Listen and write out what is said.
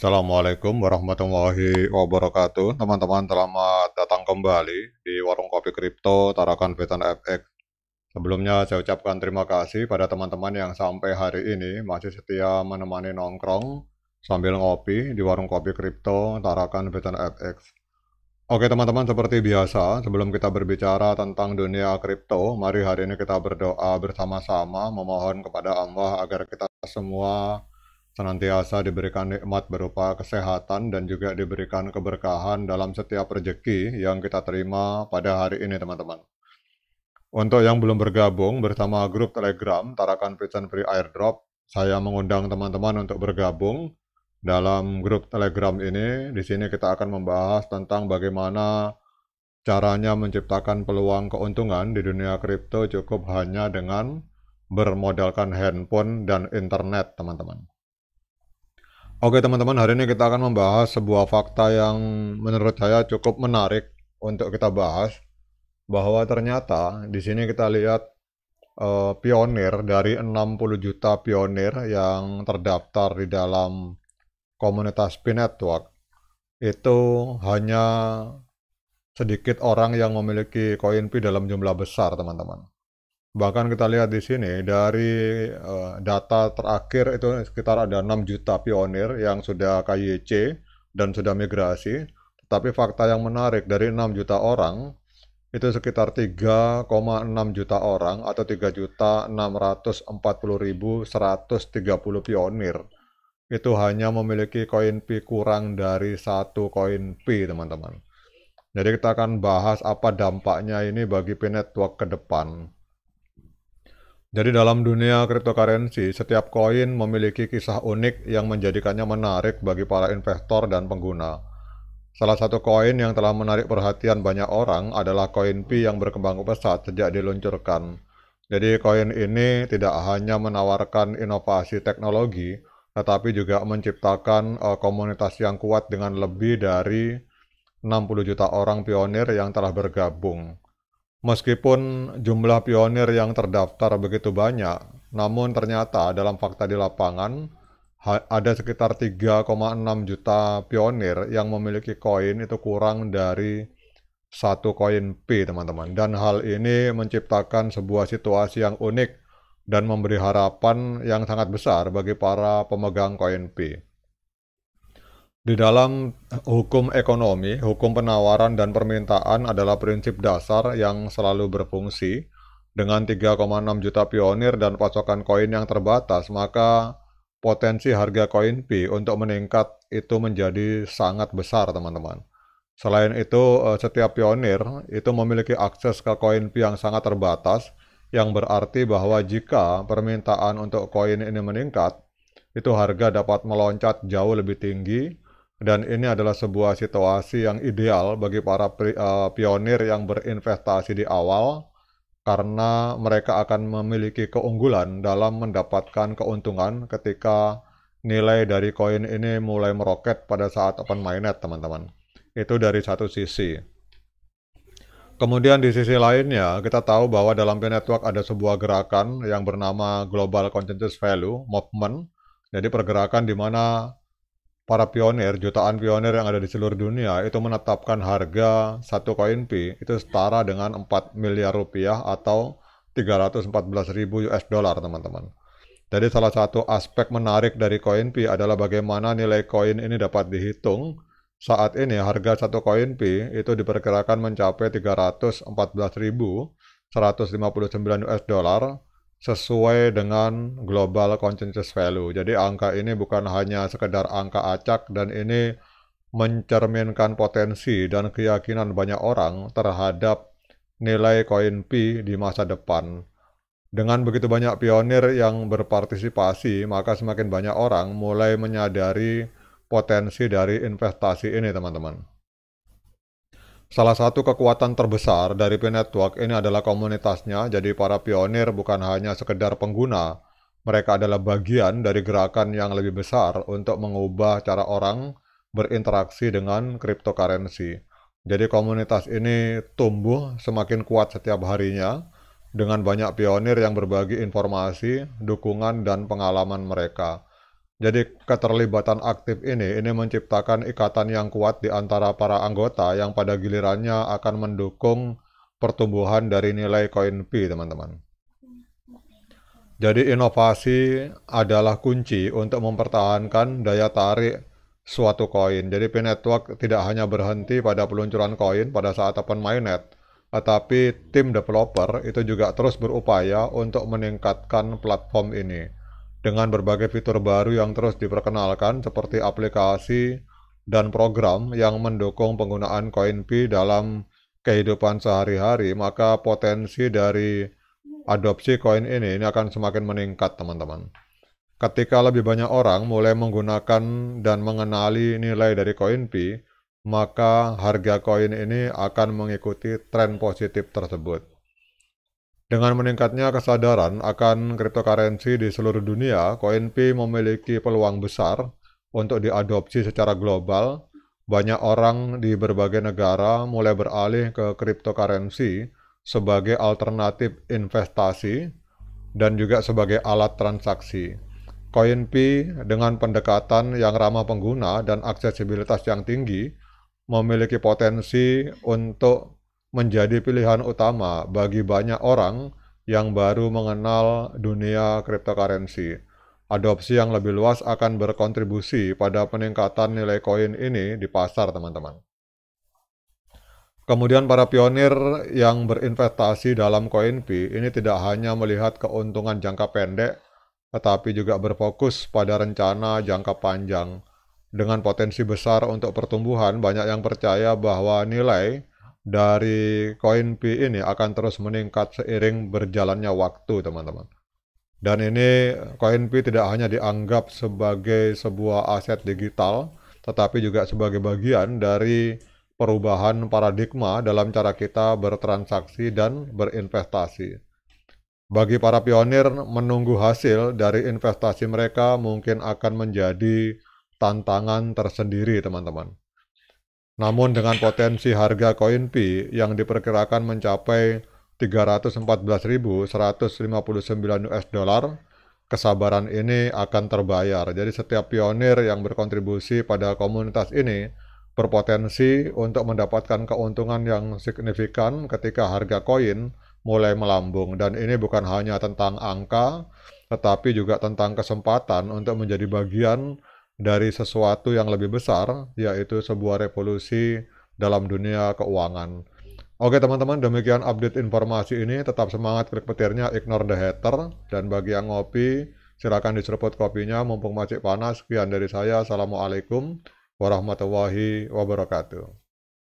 Assalamualaikum warahmatullahi wabarakatuh Teman-teman selamat datang kembali di Warung Kopi Kripto Tarakan Betan FX Sebelumnya saya ucapkan terima kasih pada teman-teman yang sampai hari ini masih setia menemani nongkrong sambil ngopi di Warung Kopi Kripto Tarakan Betan FX Oke teman-teman seperti biasa sebelum kita berbicara tentang dunia kripto Mari hari ini kita berdoa bersama-sama memohon kepada Allah agar kita semua senantiasa diberikan nikmat berupa kesehatan dan juga diberikan keberkahan dalam setiap rezeki yang kita terima pada hari ini teman-teman. Untuk yang belum bergabung bersama grup Telegram Tarakan Prison Free Airdrop, saya mengundang teman-teman untuk bergabung dalam grup Telegram ini. Di sini kita akan membahas tentang bagaimana caranya menciptakan peluang keuntungan di dunia kripto cukup hanya dengan bermodalkan handphone dan internet, teman-teman. Oke teman-teman, hari ini kita akan membahas sebuah fakta yang menurut saya cukup menarik untuk kita bahas bahwa ternyata di sini kita lihat uh, pionir dari 60 juta pionir yang terdaftar di dalam komunitas P Network itu hanya sedikit orang yang memiliki koin P dalam jumlah besar teman-teman. Bahkan kita lihat di sini dari eh, data terakhir itu sekitar ada 6 juta pionir yang sudah KYC dan sudah migrasi. Tapi fakta yang menarik dari 6 juta orang itu sekitar 3,6 juta orang atau 3 juta 640.130 pionir itu hanya memiliki koin P kurang dari satu koin P teman-teman. Jadi kita akan bahas apa dampaknya ini bagi P Network ke depan. Jadi dalam dunia cryptocurrency, setiap koin memiliki kisah unik yang menjadikannya menarik bagi para investor dan pengguna. Salah satu koin yang telah menarik perhatian banyak orang adalah koin Pi yang berkembang pesat sejak diluncurkan. Jadi koin ini tidak hanya menawarkan inovasi teknologi, tetapi juga menciptakan eh, komunitas yang kuat dengan lebih dari 60 juta orang pionir yang telah bergabung. Meskipun jumlah pionir yang terdaftar begitu banyak, namun ternyata dalam fakta di lapangan ada sekitar 3,6 juta pionir yang memiliki koin itu kurang dari satu koin P teman-teman. Dan hal ini menciptakan sebuah situasi yang unik dan memberi harapan yang sangat besar bagi para pemegang koin P. Di dalam hukum ekonomi, hukum penawaran dan permintaan adalah prinsip dasar yang selalu berfungsi. Dengan 3,6 juta pionir dan pasokan koin yang terbatas, maka potensi harga koin P untuk meningkat itu menjadi sangat besar, teman-teman. Selain itu, eh, setiap pionir itu memiliki akses ke koin P yang sangat terbatas, yang berarti bahwa jika permintaan untuk koin ini meningkat, itu harga dapat meloncat jauh lebih tinggi dan ini adalah sebuah situasi yang ideal bagi para eh, pionir yang berinvestasi di awal karena mereka akan memiliki keunggulan dalam mendapatkan keuntungan ketika nilai dari koin ini mulai meroket pada saat open mainnet, teman-teman. Itu dari satu sisi. Kemudian di sisi lainnya, kita tahu bahwa dalam P Network ada sebuah gerakan yang bernama Global Consensus Value Movement. Jadi pergerakan di mana para pionir, jutaan pionir yang ada di seluruh dunia itu menetapkan harga satu koin P itu setara dengan 4 miliar rupiah atau 314 ribu US dollar teman-teman. Jadi salah satu aspek menarik dari koin P adalah bagaimana nilai koin ini dapat dihitung. Saat ini harga satu koin P itu diperkirakan mencapai 314.159 US dollar sesuai dengan global consensus value. Jadi angka ini bukan hanya sekedar angka acak dan ini mencerminkan potensi dan keyakinan banyak orang terhadap nilai koin P di masa depan. Dengan begitu banyak pionir yang berpartisipasi, maka semakin banyak orang mulai menyadari potensi dari investasi ini, teman-teman. Salah satu kekuatan terbesar dari P Network ini adalah komunitasnya, jadi para pionir bukan hanya sekedar pengguna, mereka adalah bagian dari gerakan yang lebih besar untuk mengubah cara orang berinteraksi dengan cryptocurrency. Jadi komunitas ini tumbuh semakin kuat setiap harinya dengan banyak pionir yang berbagi informasi, dukungan, dan pengalaman mereka. Jadi keterlibatan aktif ini, ini menciptakan ikatan yang kuat di antara para anggota yang pada gilirannya akan mendukung pertumbuhan dari nilai koin P, teman-teman. Jadi inovasi adalah kunci untuk mempertahankan daya tarik suatu koin. Jadi P Network tidak hanya berhenti pada peluncuran koin pada saat open mainnet, tetapi tim developer itu juga terus berupaya untuk meningkatkan platform ini dengan berbagai fitur baru yang terus diperkenalkan seperti aplikasi dan program yang mendukung penggunaan Pi dalam kehidupan sehari-hari, maka potensi dari adopsi koin ini ini akan semakin meningkat, teman-teman. Ketika lebih banyak orang mulai menggunakan dan mengenali nilai dari koin Pi, maka harga koin ini akan mengikuti tren positif tersebut. Dengan meningkatnya kesadaran akan cryptocurrency di seluruh dunia, CoinP memiliki peluang besar untuk diadopsi secara global. Banyak orang di berbagai negara mulai beralih ke cryptocurrency sebagai alternatif investasi dan juga sebagai alat transaksi. CoinP dengan pendekatan yang ramah pengguna dan aksesibilitas yang tinggi memiliki potensi untuk menjadi pilihan utama bagi banyak orang yang baru mengenal dunia cryptocurrency. Adopsi yang lebih luas akan berkontribusi pada peningkatan nilai koin ini di pasar, teman-teman. Kemudian para pionir yang berinvestasi dalam koin P ini tidak hanya melihat keuntungan jangka pendek, tetapi juga berfokus pada rencana jangka panjang. Dengan potensi besar untuk pertumbuhan, banyak yang percaya bahwa nilai dari koin P ini akan terus meningkat seiring berjalannya waktu, teman-teman. Dan ini koin P tidak hanya dianggap sebagai sebuah aset digital, tetapi juga sebagai bagian dari perubahan paradigma dalam cara kita bertransaksi dan berinvestasi. Bagi para pionir, menunggu hasil dari investasi mereka mungkin akan menjadi tantangan tersendiri, teman-teman. Namun dengan potensi harga koin P yang diperkirakan mencapai 314.159 US dollar, kesabaran ini akan terbayar. Jadi setiap pionir yang berkontribusi pada komunitas ini berpotensi untuk mendapatkan keuntungan yang signifikan ketika harga koin mulai melambung dan ini bukan hanya tentang angka tetapi juga tentang kesempatan untuk menjadi bagian dari sesuatu yang lebih besar, yaitu sebuah revolusi dalam dunia keuangan. Oke teman-teman, demikian update informasi ini. Tetap semangat klik petirnya, ignore the hater. Dan bagi yang ngopi, silakan diseruput kopinya mumpung masih panas. Sekian dari saya. Assalamualaikum warahmatullahi wabarakatuh.